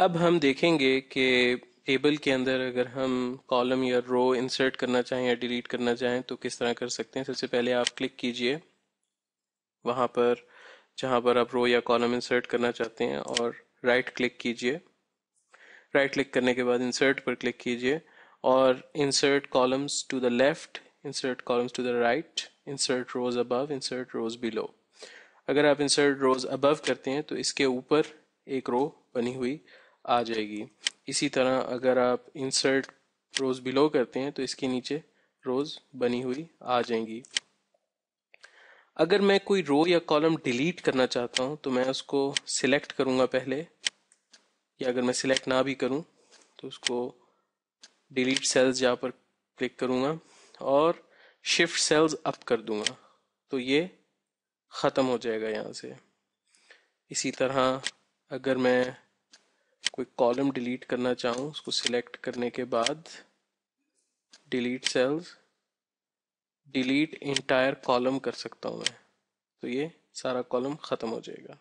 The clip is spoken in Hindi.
अब हम देखेंगे कि टेबल के अंदर अगर हम कॉलम या रो इंसर्ट करना चाहें या डिलीट करना चाहें तो किस तरह कर सकते हैं सबसे पहले आप क्लिक कीजिए वहाँ पर जहाँ पर आप रो या कॉलम इंसर्ट करना चाहते हैं और राइट क्लिक कीजिए राइट क्लिक करने के बाद इंसर्ट पर क्लिक कीजिए और insert columns to the left insert columns to the right insert rows above insert rows below अगर आप इंसर्ट रोज अबव करते हैं तो इसके ऊपर एक रो बनी हुई आ जाएगी इसी तरह अगर आप इंसर्ट रोज़ बिलो करते हैं तो इसके नीचे रोज़ बनी हुई आ जाएंगी अगर मैं कोई रो या कॉलम डिलीट करना चाहता हूं तो मैं उसको सिलेक्ट करूंगा पहले या अगर मैं सिलेक्ट ना भी करूं तो उसको डिलीट सेल्स यहाँ पर क्लिक करूंगा और शिफ्ट सेल्स अप कर दूंगा तो ये ख़त्म हो जाएगा यहाँ से इसी तरह अगर मैं कोई कॉलम डिलीट करना चाहूँ उसको सिलेक्ट करने के बाद delete cells delete entire column कर सकता हूँ मैं तो ये सारा कॉलम ख़त्म हो जाएगा